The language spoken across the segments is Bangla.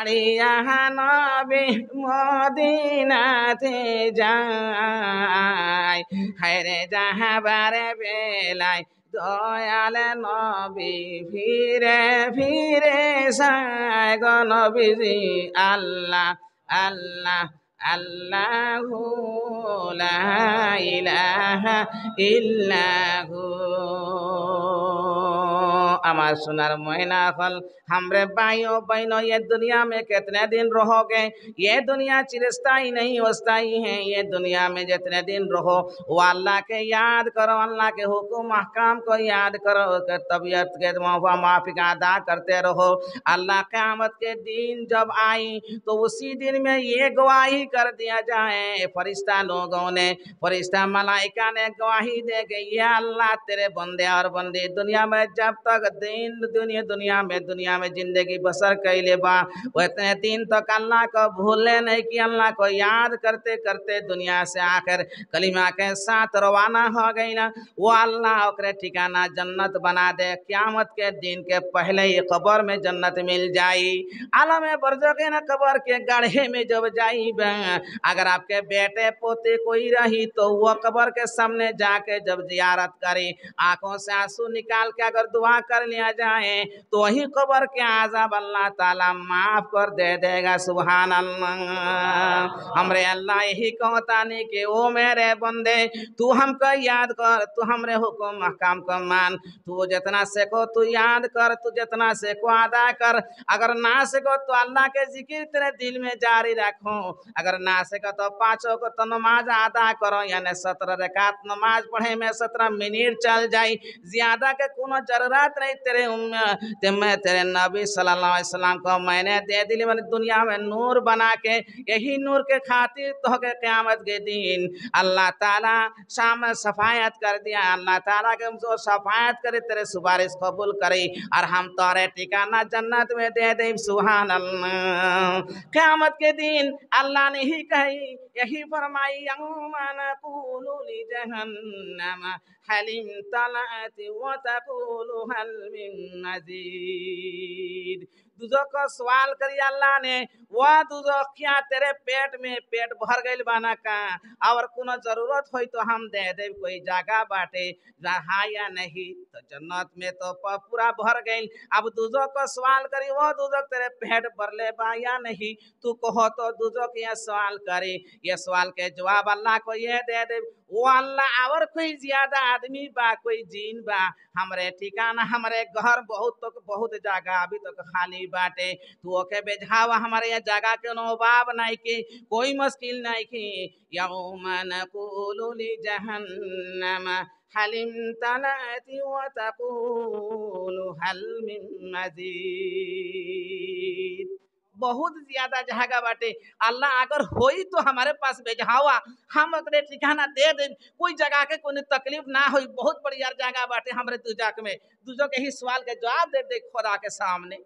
হারিয়া নবী মদিনাতে যায় হায়রে যাহাবার বেলায় দয়াল নবী ফিরে ফিরে সাগ নবীজি আল্লাহ আল্লাহ আল্লাহ ইলাহা ইল্লাহু আমার সোনার मोहिना फल हमरे भाइयों बहनों ये दुनिया में कितने दिन रहोगे ये दुनिया चिरस्थाई नहीं वस्ताई है ये दुनिया में जितने दिन रहो वो अल्लाह के याद करो अल्लाह के हुक्म अहकाम को याद करो तबीयत के माफिक अदा करते रहो अल्लाह क़्यामत के दिन जब आई तो उसी दिन में ये गवाही कर दिया जाए फरिश्ता लोगों ने फरिश्ता मलाइका ने गवाही दे के ये अल्लाह तेरे बंदे और बंदे दुनिया में जब तक दिन दुनिया दुनिया में दुनिया में ज़िंदगी बसर कैले ले दिन तक तो अल्लाह को भूले नहीं कि अल्लाह को याद करते करते दुनिया से आकर कलिमा के साथ रवाना हो गई ना वो अल्लाह ठिकाना जन्नत बना दे क्यामत के दिन के पहले ही कबर में जन्नत मिल जाई आलम बरजो के ना कबर के गढ़े में जब जाई अगर आपके बेटे पोते कोई रही तो वो कबर के सामने जाके जब जियारत करी आंखों से आंसू निकाल के अगर दुआ कर लिया जाए तो वही कबर के आजाब अल्लाह ताला माफ कर दे देगा सुबहान अल्लाह हमरे अल्लाह यही कहता नहीं कि ओ मेरे बंदे तू हमको याद कर तू हमरे हुक्म महकाम को मान तू जितना सेको तू याद कर तू जितना सेको अदा कर अगर ना सेको तो अल्लाह के जिक्र तेरे दिल में जारी रखो अगर ना सेको तो पाँचों को तो नमाज अदा करो यानी सत्रह रकात नमाज पढ़े में सत्रह मिनट चल जाए ज्यादा के कोनो जरूरत नहीं तेरे ते मैं तेरे नबी सल्लल्लाहु अलैहि वसल्लम को मैंने दे दिली मैंने दुनिया में नूर बना के यही नूर के खातिर तो के क़्यामत के दिन अल्लाह ताला शाम सफायत कर दिया अल्लाह ताला के जो सफायत करे तेरे सुपारिश कबूल करे और हम तोरे टिकाना जन्नत में दे दे सुहान क़्यामत के दिन अल्लाह ने ही कही यही फरमाई जहन्नम हलिम तलाती व तकूलु हल नजीद तुझो को सवाल करी अल्लाह ने वो दूजो क्या तेरे पेट में पेट भर गई बना का और कुनो जरूरत हो तो हम दे दे कोई जगह बाटे रहा या नहीं तो जन्नत में तो पूरा भर गई अब दूजो को सवाल करी वो दूजो तेरे पेट भर ले बा या नहीं तू कहो तो दूजो के ये सवाल करी ये सवाल के जवाब अल्लाह को ये दे दे वो अल्लाह और कोई ज्यादा आदमी बा कोई जीन बा हमारे ठिकाना हमरे हमारे घर बहुत तो बहुत जगह अभी तक तो खाली बाटे तू ओके बेझावा हमारे यहाँ जगह के नो बाब नहीं की कोई मुश्किल नहीं की यौमन कुलुली जहन्नम हलिम तनाति व तकुल हल मिन मजीद बहुत ज्यादा जहागा बाटे अल्लाह अगर होई तो हमारे पास भेजावा हम अपने ठिकाना दे दे कोई जगह के कोई तकलीफ ना हो बहुत बढ़िया जगह बाटे हमारे दुजाक में दूजों के ही सवाल के जवाब दे दे खुदा के सामने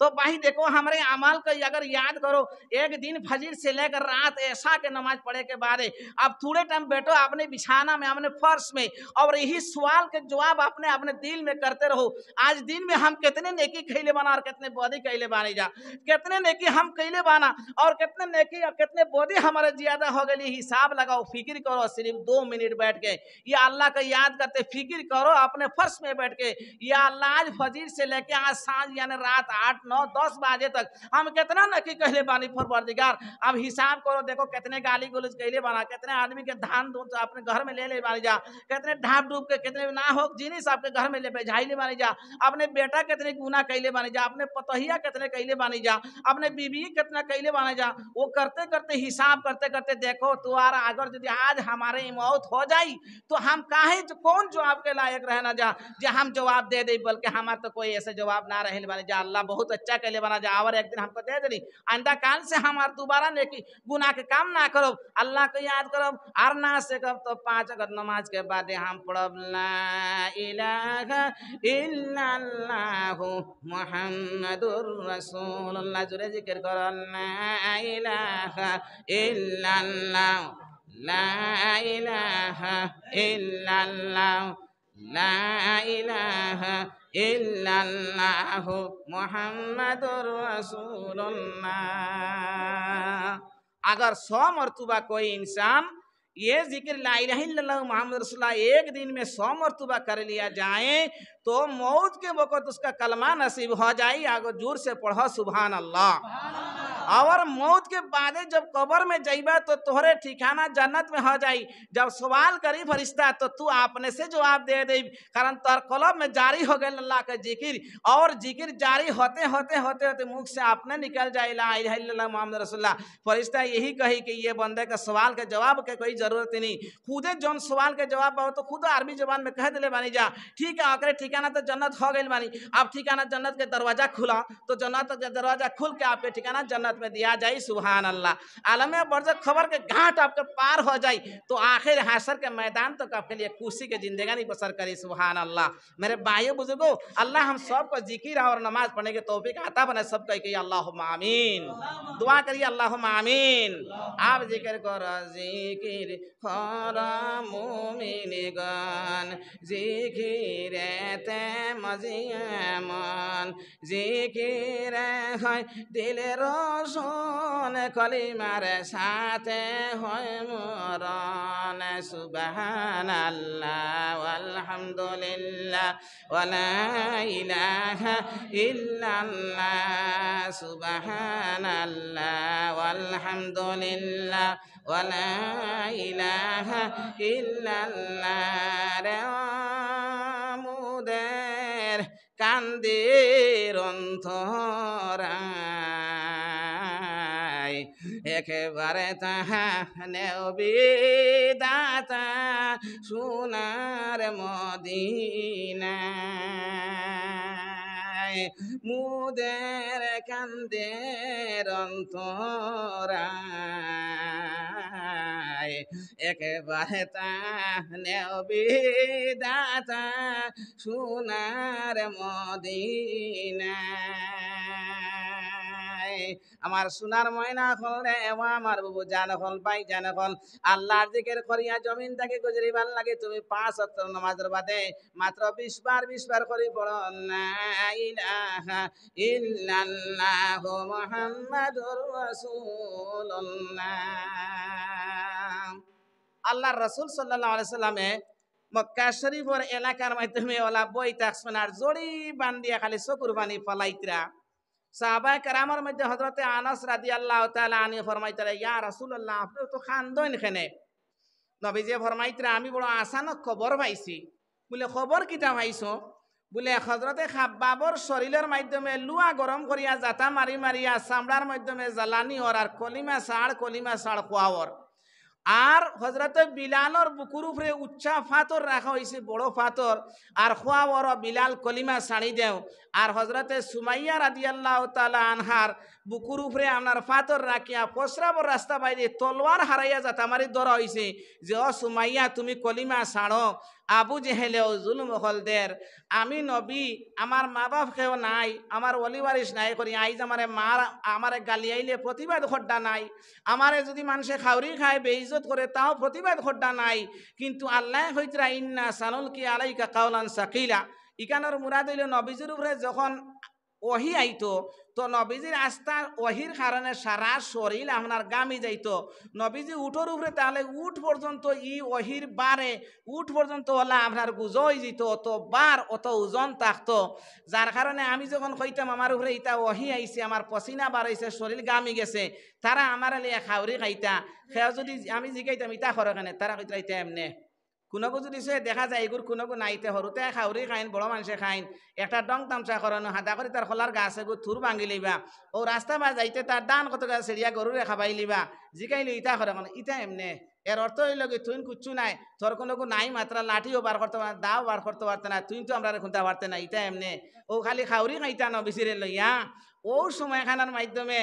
तो भाई देखो हमारे अमाल का अगर याद करो एक दिन फजीर से लेकर रात ऐसा के नमाज पढ़े के बाद अब थोड़े टाइम बैठो अपने बिछाना में अपने फर्श में और यही सवाल के जवाब अपने अपने दिल में करते रहो आज दिन में हम कितने नेकी कैले बना और कितने बोधी कैले बानी जा कितने नेकी हम कैले बाना और कितने नेकी और कितने बोधी हमारे ज्यादा हो गई हिसाब लगाओ फिक्र करो सिर्फ दो मिनट बैठ के या अल्लाह का याद करते फिक्र करो अपने फर्श में बैठ के या अल्लाह आज फजीर से लेके आज सांझ यानी रात आठ नौ दस बजे तक हम कितना नकी कहले बानी फरवरदिगार अब हिसाब करो देखो कितने गाली गुलज कहले बना कितने आदमी के धान दूध अपने घर में ले ले बानी जा कितने ढाप डूब के कितने ना हो जीनी साहब के घर में ले भेजाई ले बानी जा अपने बेटा कितने गुना कैले बानी जा अपने पतहिया कितने कैले बानी जा अपने बीबी कितना कैले बानी जा वो करते करते हिसाब करते करते देखो तुम्हारा अगर यदि आज हमारे मौत हो जाए तो हम काहे कौन जवाब के लायक रहना जा जे हम जवाब दे दे बल्कि हमारे तो कोई ऐसे जवाब ना रहे बानी जा अल्लाह बहुत बच्चा के लिए बना जा और एक दिन हमको दे देनी आइंदा काल से हम और दोबारा नेकी गुना के काम ना करो अल्लाह को याद करो और ना से कब तो पांच अगर नमाज के बाद हम पढ़ब ला इलाहा इल्लल्लाह मुहम्मदुर रसूलुल्लाह जुरे जिक्र करो ला इलाहा इल्लल्लाह ला इलाहा इल्लल्लाह لا إله إلا الله मोहम्मद अगर सौ मरतुबा कोई इंसान ये जिक्र मोहम्मद रसुल्ला एक दिन में सौ मरतुबा कर लिया जाए तो मौत के वक़्त उसका कलमा नसीब हो जाए आगो जोर से पढ़ो सुबहान अल्लाह और मौत के बाद जब कबर में जाइबा तो तोहरे ठिकाना जन्नत में हो जाई जब सवाल करी फरिश्ता तो तू अपने से जवाब दे दे कारण तोहर कलब में जारी हो गए अल्लाह के जिकिर और जिकिर जारी होते होते होते होते मुख से अपने निकल जाए मोहम्मद रसुल्ला फरिश्ता यही कही कि ये बंदे का सवाल के जवाब के कोई जरूरत नहीं खुदे जौन सवाल के जवाब पाओ तो खुद अरबी जबान में कह दिले बानी जा ठीक है ओकरे ठिकाना तो जन्नत हो गई बानी अब ठिकाना जन्नत के दरवाजा खुला तो जन्नत के दरवाजा खुल के आपके ठिकाना जन्नत हाथ में दिया जाए सुबहान अल्लाह आलम बरजत खबर के घाट आपके पार हो जाए तो आखिर हासर के मैदान तक तो आपके लिए खुशी के जिंदगानी बसर करे सुबहान अल्लाह मेरे भाई बुजुर्गो अल्लाह हम सबको जिक्र और नमाज पढ़ने के तोफीक आता बने सब कह के अल्लाह आमीन दुआ करिए अल्लाह आमीन आप जिक्र कर जिक्र मोमिन गन জিখিরেতে মজিয়ামন জিখিরে হয় দিলের শুন কলিমার সাথে হয় মরণ সুবাহান আল্লাহ আলহামদুলিল্লাহ ওয়ালা ইলাহা ইল্লাল্লাহ সুবাহান আল্লাহ আলহামদুলিল্লাহ ওয়ালা ইলাহা ইল্লাল্লাহ রে মুদের কান্দির অন্তরা একেবারে তাহা নেবিদাতা সোনার মদিনা মুদের কান্দের অন্তরা একেবারে নেবিদাতা সোনার মদিনা আমার সোনার ময়না হল রে এওয়া আমার বাবু জান হল ভাই জান হল আল্লাহর দিকের করিয়া জমিন তাকে ভাল লাগে তুমি পাঁচ অত্র নমাজের বাদে মাত্র বিশ বার বিশ বার করি পড়ো আল্লাহর রসুল সাল্লাল্লাহু সাল্লামে মক্কা শরীফর এলাকার মাধ্যমে ওলা বই তাক তাকসমানার জড়ি বান্দিয়া খালি চকুর বানি ফলাইতরা সাহাবায় কারামার মধ্যে হজরতে আনাস রাদি আল্লাহ তালা আনি ফরমাইতারে ইয়া রাসুল আল্লাহ আপনি তো খান্দইন খেনে নবীজে ফরমাইতরা আমি বড় আসানক খবর পাইছি বলে খবর কিতা পাইছো বলে হজরতে খাব্বাবর শরীরের মাধ্যমে লুয়া গরম করিয়া জাতা মারি মারিয়া চামড়ার মাধ্যমে জ্বালানি ওর আর কলিমা সাড় কলিমা সাড় খোয়াওর আর হজরত বিলালর বুকুর উপরে উচ্চা ফাতর রাখা হয়েছে বড় ফাতর আর খোয়া বড় বিলাল কলিমা সাড়ি দেও আর হজরতে সুমাইয়া রাদি আল্লাহ তালা আনহার বুকুর উপরে আপনার ফাতর রাখিয়া পশ্রাবর রাস্তা বাইরে তলোয়ার হারাইয়া যাতে আমারই ধরা হয়েছে যে অ সুমাইয়া তুমি কলিমা সাড়ো আবু জেহেলেও জুলুম হলদের আমি নবী আমার মা বাপকেও নাই আমার অলিবারিস নাই করি আইজ আমারে মার আমারে গালি আইলে প্রতিবাদ খড্ডা নাই আমারে যদি মানুষে খাউরি খায় বেইজত করে তাও প্রতিবাদ খড্ডা নাই কিন্তু আল্লাহ হইতরা ইন্না সানুল কি আলাইকা কাউলান সাকিলা ইকানোর মুরাদ হইল নবীজুর উপরে যখন ওহি আইতো তো নবীজির আস্থা ওহির কারণে সারা শরীর আপনার গামি যাইত নবীজি উঠোর উপরে তাহলে উঠ পর্যন্ত ই ওহির বারে উঠ পর্যন্ত হলা আপনার গুজই যেত অত বার অত ওজন থাকত যার কারণে আমি যখন কইতাম আমার উপরে ইটা ওহি আইছে আমার পসিনা হয়েছে শরীর গামি গেছে তারা আমার এলিয়া খাউরি খাইতা খেয়া যদি আমি জিগাইতাম ইটা খর তারা কইতা ইটা এমনে কোনো যদি সে দেখা যায় এগুর কোনো নাইতে সরুতে খাউরি খাইন বড় মানুষে খাইন একটা ডং তামসা করানো হাদা করে তার খোলার গাছ এগু থুর ভাঙি লইবা ও রাস্তা বা যাইতে তার দান কত গাছ গরু রেখা খাবাই লিবা জিকাইলি ইটা করে মানে, ইটা এমনে এর অর্থ হইল কি তুই কুচ্ছু নাই তোর কোনো নাই মাত্রা লাঠিও বার করতে পারে দাও বার করতে পারতে না তুই তো আমরা খুঁজতে পারতে না ইটা এমনে ও খালি খাউরি খাইতা ন লইয়া ও সময়খানার মাধ্যমে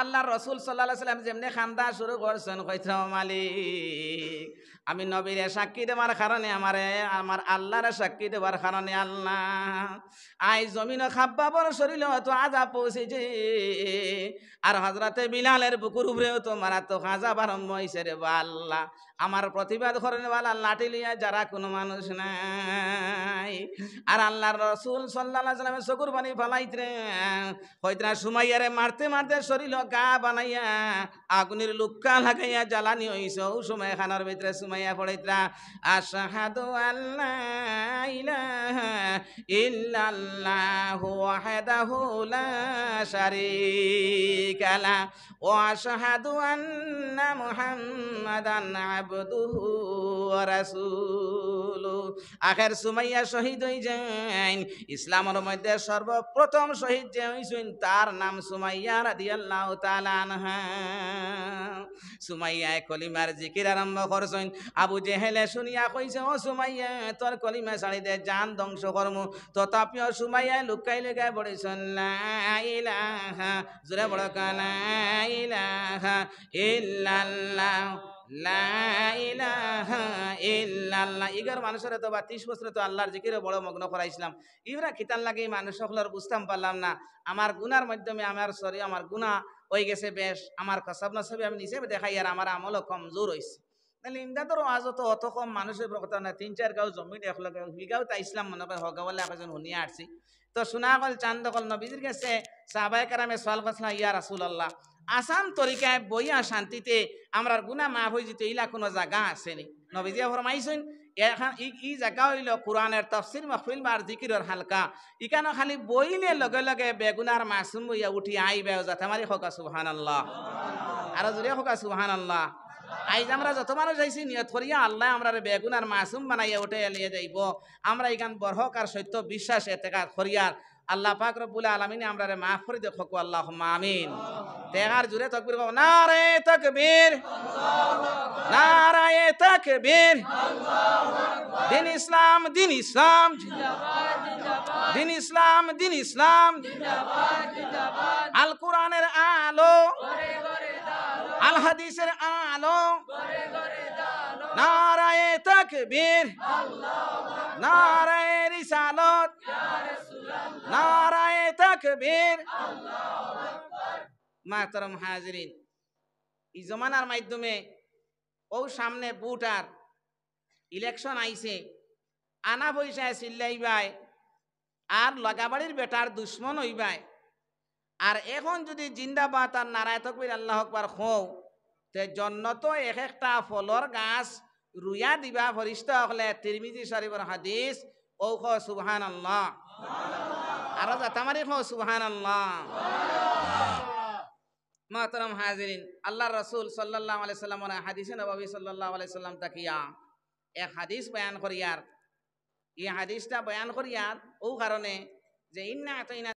আল্লাহ রসুল সাল্লাহ সাল্লাম যেমনি খান্দা শুরু করছেন কইছে মালিক আমি নবীরে সাক্ষী দেওয়ার কারণে আমারে আমার আল্লাহর সাক্ষী দেওয়ার কারণে আল্লাহ আই জমিন খাব্বাবর শরীর তো আজা পৌঁছেছে আর হজরতে বিলালের বুকুর উপরেও তো মারা তো খাজা বারম্ভ হিসেবে আল্লাহ আমার প্রতিবাদ করেন বালা লাঠি লিয়া যারা কোনো মানুষ নাই আর আল্লাহর রসুল সাল্লাহ সাল্লামে চকুর বানি ফালাইতে হয়তো না সুমাইয়ারে মারতে মারতে শরীর গা বানাইয়া আগুনের লুক্কা লাগাইয়া জ্বালানি হইস ও সময় খানার ভিতরে সুমাইয়া পড়াইতরা আশাহাদু আল্লাহ ইলাহা ইল্লাল্লাহু ওয়াহদাহু লা শারীকা আন্না মোহাম্মদ আবদুহু ওয়া রাসূলু আখের সুমাইয়া শহীদ হই যান ইসলামের মধ্যে সর্বপ্রথম শহীদ যে হইছেন তার নাম সুমাইয়া রাদিয়াল্লাহু তাআলা আনহা সুমাইয়া কলিমার জিকির আরম্ভ করছেন আবু জেহেলে শুনিয়া কইছে ও সুমাইয়া তোর কলিমা ছাড়ি দে জান ধ্বংস কর্ম তথাপিও সুমাইয়া লুকাই লুকাই বড়েছেন লা ইলাহা জোরে বড় কালা ইলাহা ইল্লাল্লাহ তো বা বড় মগ্ন না আমার গুনার মাধ্যমে আমার সরি আমার গুণা হয়ে গেছে বেশ আমার কসাব নসবি আমি নিজে দেখাই আর আমার আমল কমজোর হয়েছে তাহলে ইমদাদর আজ তো অত কম মানুষের কথা না তিন চার গাঁও জমি একলগে তাই তা ইসলাম মনে করে বলে একজন শুনিয়ে আসছি তো সোনা গল চান্দ গল নবীজির গেছে সাহবায় কারামে সাল করছিলাম ইয়া রাসুল আল্লাহ আসান তরিকায় বইয়া শান্তিতে আমরা গুনা মাফ হয়ে যেত ইলা কোনো জায়গা আসেনি নবীজিয়া ফরমাইছেন এখান ই জায়গা হইল কোরআনের তফসিল মহফিল বা জিকিরর হালকা ইকানো খালি বইলে লগে লগে বেগুনার মাসুম বইয়া উঠি আইবে যাতে মারি হকা সুহান আল্লাহ আর যদি হকা সুহান আল্লাহ আইজ আমরা যত মানুষ যাইছি নিয়ত করিয়া আল্লাহ আমরা বেগুনার মাসুম বানাইয়া উঠে এলিয়ে যাইব আমরা এখান বরহক আর সত্য বিশ্বাস এতেকার করিয়ার আল্লাহ পাক রব্বুল আলমিনে আমরা রে মাফ করে দেখো আল্লাহ আমিন তেহার জুড়ে তকবির নারে তকবীর নারায়ে তকবীর দিন ইসলাম দিন ইসলাম দিন ইসলাম দিন ইসলাম আল কোরআনের আলো আল হাদিসের আলো নারায়ে তকবীর নারায় আকবীর হাজরিন এই জমানার মাধ্যমে ও সামনে বুটার ইলেকশন আইছে আনা পয়সায় চিল্লাইবাই আর লগাবাড়ির বেটার দুশ্মন হইবাই আর এখন যদি জিন্দাবাদ আর নারায় তকবির আল্লাহ আকবর হও তে জন্নত এক একটা ফলর গাছ রুয়া দিবা ফরিষ্ঠ হলে তিরমিজি শরীফর হাদিস ঔখ সুবহান আল্লাহ আরো তামারি খো সুহান আল্লাহ মাহতারাম হাজিরিন আল্লাহ রসুল সাল্লাহ আলাইসাল্লাম হাদিসে নবাবী সাল্লাহ আলাইসাল্লাম তাকিয়া এক হাদিস বয়ান করিয়ার এই হাদিসটা বয়ান করিয়ার ও কারণে যে ইন্না